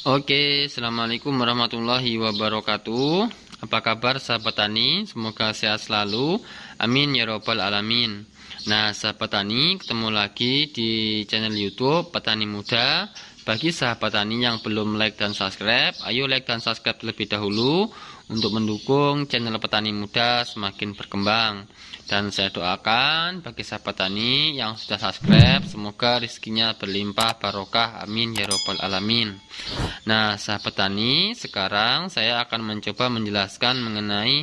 Oke, Assalamualaikum warahmatullahi wabarakatuh Apa kabar sahabat tani? Semoga sehat selalu Amin ya robbal alamin Nah sahabat tani ketemu lagi di channel youtube Petani Muda Bagi sahabat tani yang belum like dan subscribe Ayo like dan subscribe terlebih dahulu untuk mendukung channel petani muda semakin berkembang. Dan saya doakan bagi sahabat tani yang sudah subscribe, semoga rezekinya berlimpah barokah. Amin ya robbal alamin. Nah, sahabat tani, sekarang saya akan mencoba menjelaskan mengenai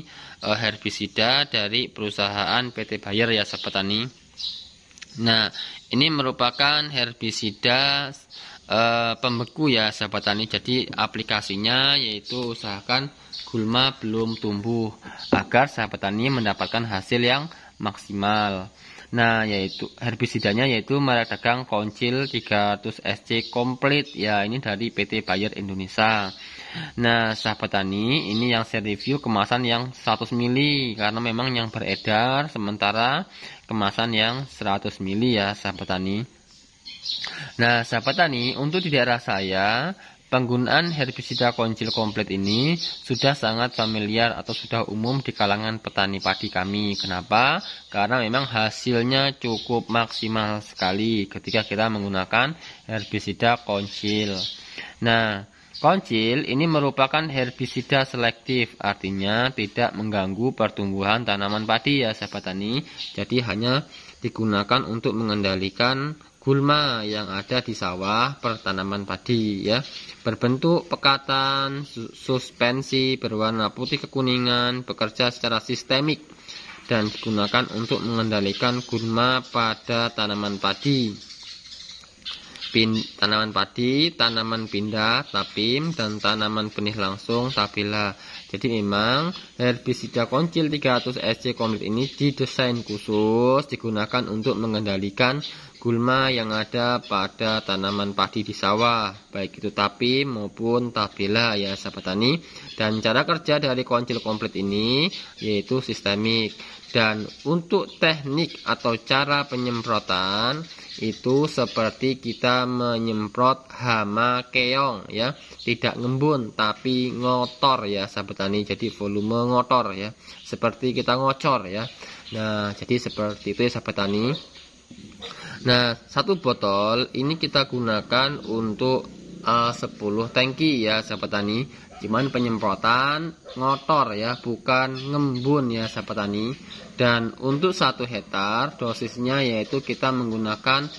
eh, herbisida dari perusahaan PT Bayer ya sahabat tani. Nah, ini merupakan herbisida Eh, pembeku ya sahabat tani jadi aplikasinya yaitu usahakan gulma belum tumbuh agar sahabat tani mendapatkan hasil yang maksimal nah yaitu herbisidanya yaitu merek dagang koncil 300 SC komplit ya ini dari PT Bayer Indonesia nah sahabat tani ini yang saya review kemasan yang 100 mili karena memang yang beredar sementara kemasan yang 100 mili ya sahabat tani Nah, sahabat tani, untuk di daerah saya, penggunaan herbisida koncil komplit ini sudah sangat familiar atau sudah umum di kalangan petani padi kami. Kenapa? Karena memang hasilnya cukup maksimal sekali ketika kita menggunakan herbisida koncil. Nah, Koncil ini merupakan herbisida selektif, artinya tidak mengganggu pertumbuhan tanaman padi ya sahabat tani. Jadi hanya digunakan untuk mengendalikan gulma yang ada di sawah pertanaman padi ya berbentuk pekatan suspensi berwarna putih kekuningan bekerja secara sistemik dan digunakan untuk mengendalikan gulma pada tanaman padi Pin, tanaman padi, tanaman pindah, tapim, dan tanaman benih langsung, tabila. Jadi memang herbisida koncil 300 SC komplit ini didesain khusus digunakan untuk mengendalikan gulma yang ada pada tanaman padi di sawah, baik itu tapi maupun tabela ya sahabat tani. Dan cara kerja dari koncil komplit ini yaitu sistemik. Dan untuk teknik atau cara penyemprotan itu seperti kita menyemprot hama keong ya tidak ngembun tapi ngotor ya sahabat tani jadi volume ngotor ya seperti kita ngocor ya nah jadi seperti itu ya sahabat tani nah satu botol ini kita gunakan untuk Eh, sepuluh 10 tangki ya sahabat tani cuman penyemprotan ngotor ya bukan ngembun ya sahabat tani dan untuk satu hektar dosisnya yaitu kita menggunakan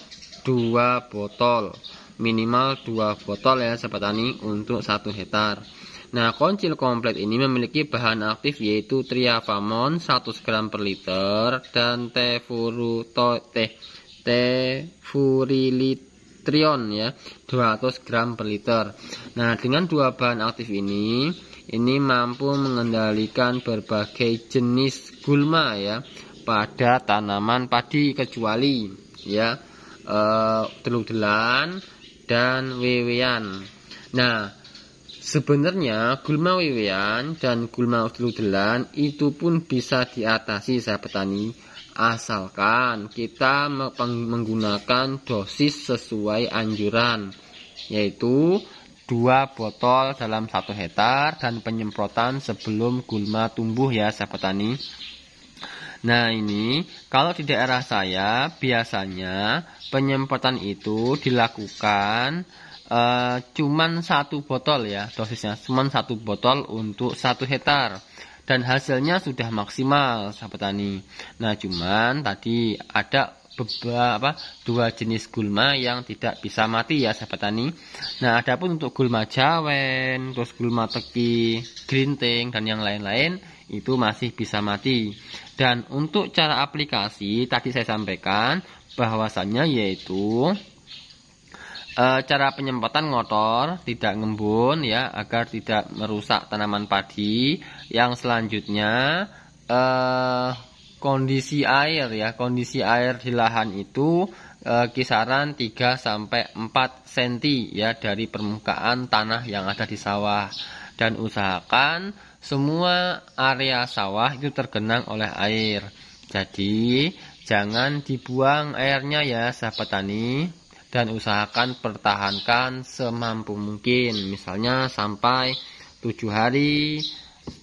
dua botol minimal dua botol ya sahabat tani untuk satu hektar Nah, koncil komplit ini memiliki bahan aktif yaitu triavamon 100 gram per liter dan tefuruto teh tefurilit trion ya 200 gram per liter nah dengan dua bahan aktif ini ini mampu mengendalikan berbagai jenis gulma ya pada tanaman padi kecuali ya e, eh, teluk delan dan wewean nah Sebenarnya gulma wewean dan gulma teluk delan itu pun bisa diatasi saya petani asalkan kita menggunakan dosis sesuai anjuran yaitu dua botol dalam satu hektar dan penyemprotan sebelum gulma tumbuh ya sahabat petani. Nah ini kalau di daerah saya biasanya penyemprotan itu dilakukan uh, cuman satu botol ya dosisnya cuman satu botol untuk satu hektar dan hasilnya sudah maksimal sahabat tani. Nah, cuman tadi ada beberapa dua jenis gulma yang tidak bisa mati ya sahabat tani. Nah, adapun untuk gulma jawen, terus gulma teki, grinting dan yang lain-lain itu masih bisa mati. Dan untuk cara aplikasi tadi saya sampaikan bahwasannya yaitu e, cara penyemprotan ngotor tidak ngembun ya agar tidak merusak tanaman padi. Yang selanjutnya e, kondisi air ya, kondisi air di lahan itu e, kisaran 3 sampai 4 cm ya dari permukaan tanah yang ada di sawah dan usahakan semua area sawah itu tergenang oleh air. Jadi jangan dibuang airnya ya sahabat tani dan usahakan pertahankan semampu mungkin misalnya sampai tujuh hari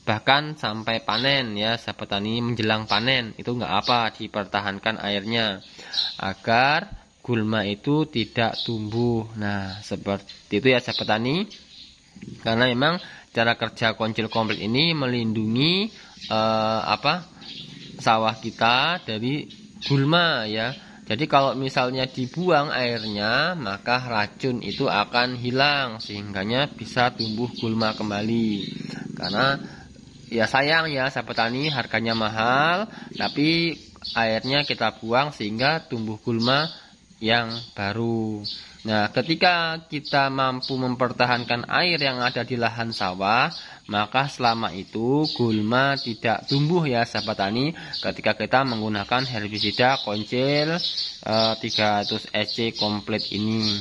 bahkan sampai panen ya sahabat tani menjelang panen itu nggak apa dipertahankan airnya agar gulma itu tidak tumbuh nah seperti itu ya sahabat tani karena memang cara kerja koncil komplit ini melindungi eh, apa sawah kita dari gulma ya jadi kalau misalnya dibuang airnya, maka racun itu akan hilang sehingganya bisa tumbuh gulma kembali. Karena ya sayang ya sahabat petani harganya mahal, tapi airnya kita buang sehingga tumbuh gulma yang baru. Nah, ketika kita mampu mempertahankan air yang ada di lahan sawah, maka selama itu gulma tidak tumbuh ya sahabat tani ketika kita menggunakan herbisida koncil eh, 300 EC komplit ini.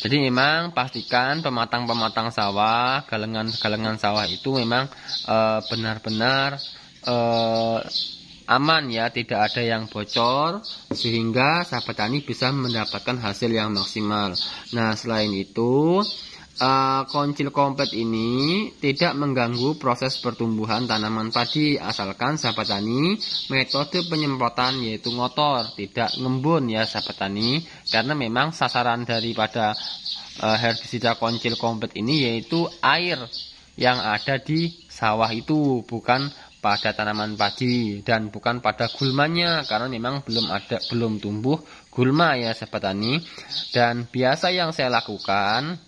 Jadi memang pastikan pematang-pematang sawah, galengan-galengan sawah itu memang eh, benar-benar eh, aman ya, tidak ada yang bocor sehingga sahabat tani bisa mendapatkan hasil yang maksimal. Nah, selain itu Uh, koncil komplit ini tidak mengganggu proses pertumbuhan tanaman padi asalkan sahabat tani metode penyemprotan yaitu ngotor tidak ngembun ya sahabat tani karena memang sasaran daripada uh, herbisida koncil komplit ini yaitu air yang ada di sawah itu bukan pada tanaman padi dan bukan pada gulmanya karena memang belum ada belum tumbuh gulma ya sahabat tani dan biasa yang saya lakukan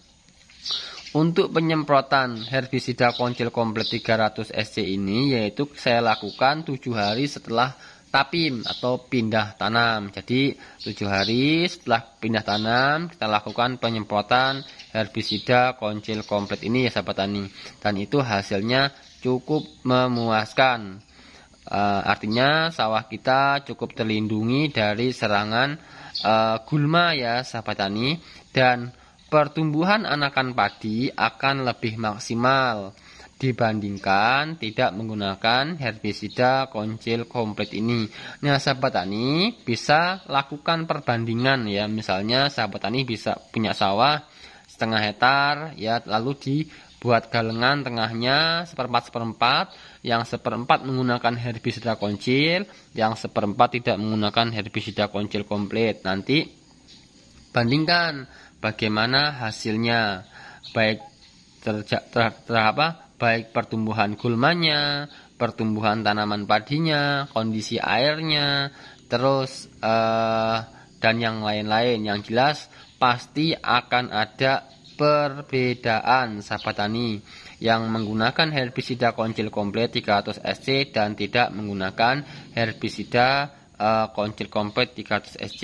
untuk penyemprotan herbisida koncil komplet 300 SC ini yaitu saya lakukan 7 hari setelah tapim atau pindah tanam. Jadi tujuh hari setelah pindah tanam kita lakukan penyemprotan herbisida koncil komplet ini ya sahabat tani. Dan itu hasilnya cukup memuaskan. E, artinya sawah kita cukup terlindungi dari serangan e, gulma ya sahabat tani dan pertumbuhan anakan padi akan lebih maksimal dibandingkan tidak menggunakan herbisida koncil komplit ini. Nah, sahabat tani bisa lakukan perbandingan ya. Misalnya sahabat tani bisa punya sawah setengah hektar ya lalu di buat galengan tengahnya seperempat seperempat yang seperempat menggunakan herbisida koncil yang seperempat tidak menggunakan herbisida koncil komplit nanti bandingkan bagaimana hasilnya baik terja, ter, ter, ter, apa, baik pertumbuhan gulmanya pertumbuhan tanaman padinya kondisi airnya terus eh, dan yang lain-lain yang jelas pasti akan ada perbedaan sahabat tani yang menggunakan herbisida koncil komplit 300 SC dan tidak menggunakan herbisida uh, koncil komplit 300 SC.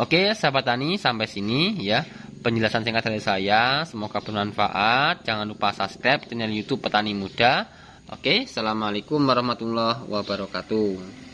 Oke, sahabat tani sampai sini ya penjelasan singkat dari saya. Semoga bermanfaat. Jangan lupa subscribe channel YouTube Petani Muda. Oke, assalamualaikum warahmatullahi wabarakatuh.